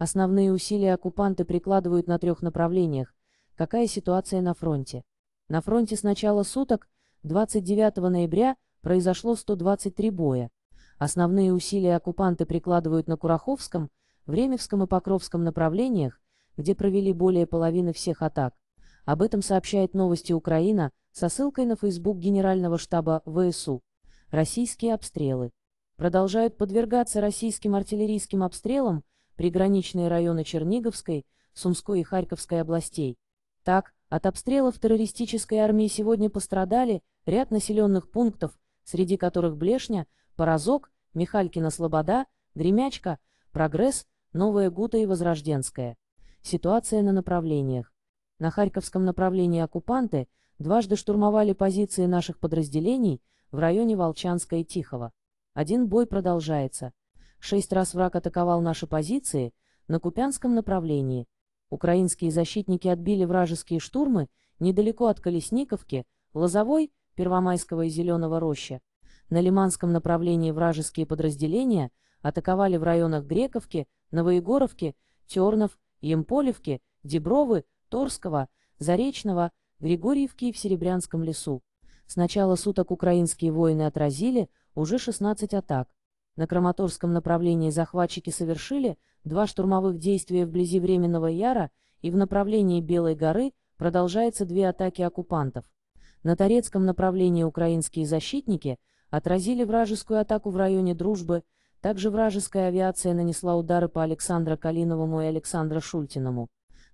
Основные усилия оккупанты прикладывают на трех направлениях. Какая ситуация на фронте? На фронте с начала суток, 29 ноября, произошло 123 боя. Основные усилия оккупанты прикладывают на Кураховском, Времевском и Покровском направлениях, где провели более половины всех атак. Об этом сообщает новости Украина со ссылкой на Facebook Генерального штаба ВСУ. Российские обстрелы. Продолжают подвергаться российским артиллерийским обстрелам приграничные районы Черниговской, Сумской и Харьковской областей. Так, от обстрелов террористической армии сегодня пострадали ряд населенных пунктов, среди которых Блешня, Порозок, Михалькина-Слобода, Гремячка, Прогресс, Новая Гута и Возрожденская. Ситуация на направлениях. На Харьковском направлении оккупанты дважды штурмовали позиции наших подразделений в районе Волчанска и Тихого. Один бой продолжается. Шесть раз враг атаковал наши позиции на Купянском направлении. Украинские защитники отбили вражеские штурмы недалеко от Колесниковки, Лозовой, Первомайского и Зеленого роща. На Лиманском направлении вражеские подразделения атаковали в районах Грековки, Новоегоровки, Тернов, Емполевки, Дебровы, Торского, Заречного, Григорьевки и в Серебрянском лесу. С начала суток украинские воины отразили уже 16 атак. На Краматорском направлении захватчики совершили два штурмовых действия вблизи Временного Яра и в направлении Белой горы продолжаются две атаки оккупантов. На Торецком направлении украинские защитники отразили вражескую атаку в районе Дружбы, также вражеская авиация нанесла удары по Александра Калиновому и Александра Шультиному.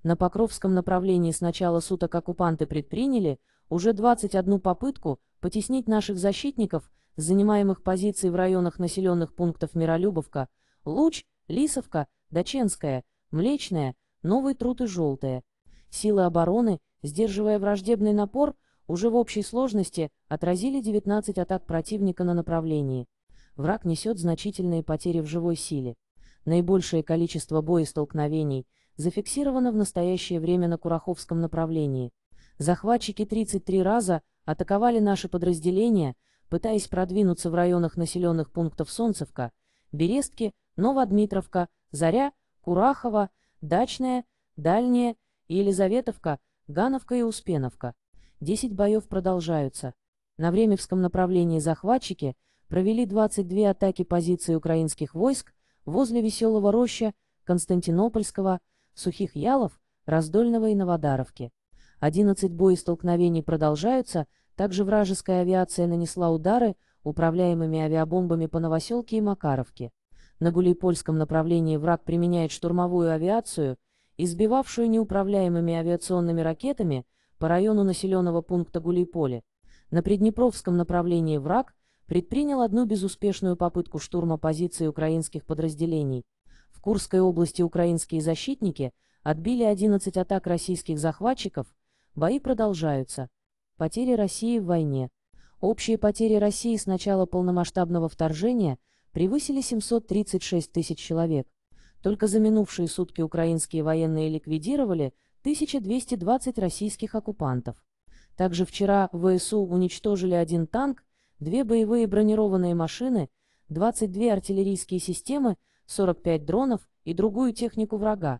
На Покровском направлении с начала суток оккупанты предприняли уже 21 попытку потеснить наших защитников – занимаемых позиций в районах населенных пунктов Миролюбовка, Луч, Лисовка, Даченская, Млечная, Новый Труд и Желтая. Силы обороны, сдерживая враждебный напор, уже в общей сложности отразили 19 атак противника на направлении. Враг несет значительные потери в живой силе. Наибольшее количество боестолкновений зафиксировано в настоящее время на Кураховском направлении. Захватчики 33 раза атаковали наши подразделения, пытаясь продвинуться в районах населенных пунктов Солнцевка, Берестки, Новодмитровка, Заря, Курахова, Дачная, Дальняя, Елизаветовка, Гановка и Успеновка. Десять боев продолжаются. На Времевском направлении захватчики провели 22 атаки позиций украинских войск возле Веселого роща, Константинопольского, Сухих Ялов, Раздольного и Новодаровки. 11 боестолкновений продолжаются, также вражеская авиация нанесла удары, управляемыми авиабомбами по Новоселке и Макаровке. На Гулейпольском направлении враг применяет штурмовую авиацию, избивавшую неуправляемыми авиационными ракетами по району населенного пункта Гулейполе. На Приднепровском направлении враг предпринял одну безуспешную попытку штурма позиций украинских подразделений. В Курской области украинские защитники отбили 11 атак российских захватчиков, бои продолжаются. Потери России в войне. Общие потери России с начала полномасштабного вторжения превысили 736 тысяч человек. Только за минувшие сутки украинские военные ликвидировали 1220 российских оккупантов. Также вчера ВСУ уничтожили один танк, две боевые бронированные машины, 22 артиллерийские системы, 45 дронов и другую технику врага.